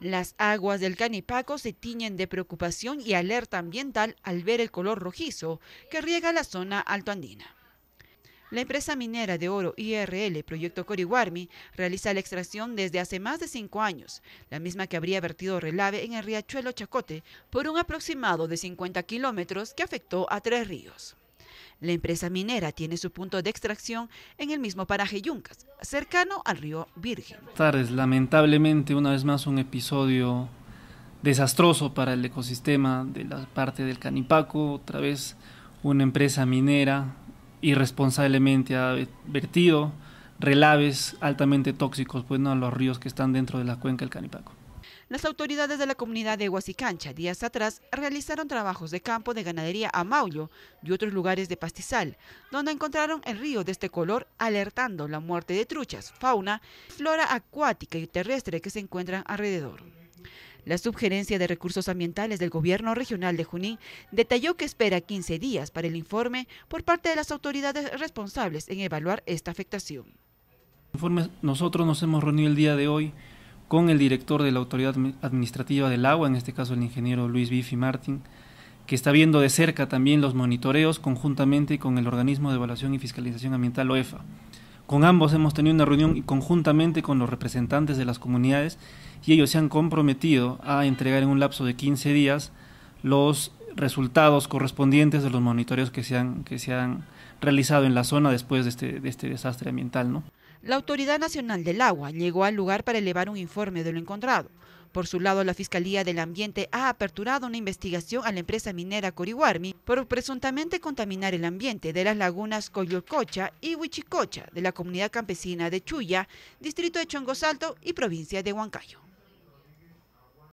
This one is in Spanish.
Las aguas del Canipaco se tiñen de preocupación y alerta ambiental al ver el color rojizo que riega la zona altoandina. La empresa minera de oro IRL Proyecto Coriguarmi, realiza la extracción desde hace más de cinco años, la misma que habría vertido relave en el riachuelo Chacote por un aproximado de 50 kilómetros que afectó a tres ríos. La empresa minera tiene su punto de extracción en el mismo paraje Yuncas, cercano al río Virgen. Tardes, lamentablemente una vez más un episodio desastroso para el ecosistema de la parte del Canipaco, otra vez una empresa minera irresponsablemente ha vertido relaves altamente tóxicos pues, a los ríos que están dentro de la cuenca del Canipaco. Las autoridades de la comunidad de Huasicancha días atrás realizaron trabajos de campo de ganadería a Maullo y otros lugares de pastizal, donde encontraron el río de este color alertando la muerte de truchas, fauna, flora acuática y terrestre que se encuentran alrededor. La Subgerencia de Recursos Ambientales del Gobierno Regional de Junín detalló que espera 15 días para el informe por parte de las autoridades responsables en evaluar esta afectación. Nosotros nos hemos reunido el día de hoy con el director de la Autoridad Administrativa del Agua, en este caso el ingeniero Luis Bifi Martín, que está viendo de cerca también los monitoreos conjuntamente con el organismo de evaluación y fiscalización ambiental OEFA. Con ambos hemos tenido una reunión conjuntamente con los representantes de las comunidades y ellos se han comprometido a entregar en un lapso de 15 días los resultados correspondientes de los monitoreos que se han, que se han realizado en la zona después de este, de este desastre ambiental. ¿no? La Autoridad Nacional del Agua llegó al lugar para elevar un informe de lo encontrado. Por su lado, la Fiscalía del Ambiente ha aperturado una investigación a la empresa minera Coriguarmi por presuntamente contaminar el ambiente de las lagunas Coyolcocha y Huichicocha de la comunidad campesina de Chuya, distrito de Chongosalto y provincia de Huancayo.